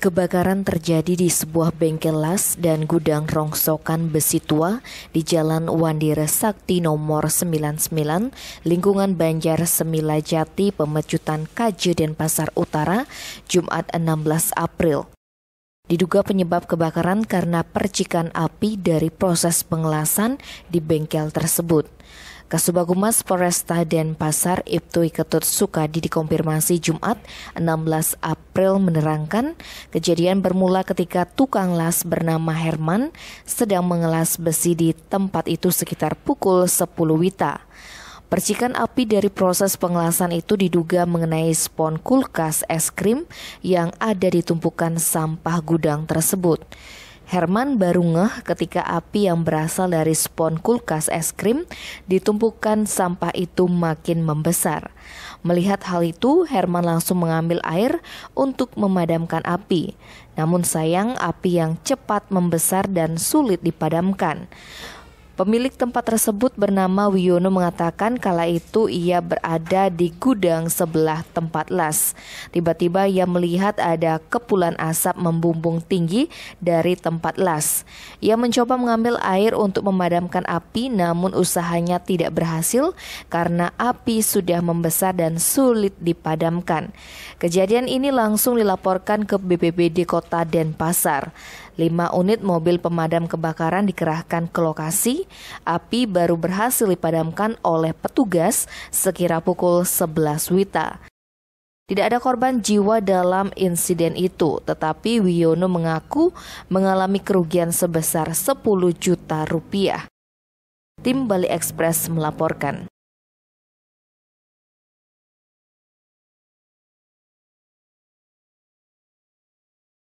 Kebakaran terjadi di sebuah bengkel las dan gudang rongsokan besi tua di Jalan Wandi Sakti nomor 99, lingkungan Banjar Semila Jati, Pemecutan Kaje dan Pasar Utara, Jumat 16 April. Diduga penyebab kebakaran karena percikan api dari proses pengelasan di bengkel tersebut. Kasubagumas Polresta Denpasar Ibtu Ketut Sukadi dikonfirmasi Jumat 16 April menerangkan kejadian bermula ketika tukang las bernama Herman sedang mengelas besi di tempat itu sekitar pukul 10 Wita. Percikan api dari proses pengelasan itu diduga mengenai spon kulkas es krim yang ada di tumpukan sampah gudang tersebut. Herman baru ngeh ketika api yang berasal dari spon kulkas es krim ditumpukan sampah itu makin membesar. Melihat hal itu, Herman langsung mengambil air untuk memadamkan api. Namun sayang, api yang cepat membesar dan sulit dipadamkan. Pemilik tempat tersebut bernama Wiono mengatakan kala itu ia berada di gudang sebelah tempat las. Tiba-tiba ia melihat ada kepulan asap membumbung tinggi dari tempat las. Ia mencoba mengambil air untuk memadamkan api namun usahanya tidak berhasil karena api sudah membesar dan sulit dipadamkan. Kejadian ini langsung dilaporkan ke BPBD Kota Denpasar. Lima unit mobil pemadam kebakaran dikerahkan ke lokasi api baru berhasil dipadamkan oleh petugas sekira pukul 11 Wita. Tidak ada korban jiwa dalam insiden itu, tetapi Wiono mengaku mengalami kerugian sebesar 10 juta rupiah. Tim Bali Express melaporkan.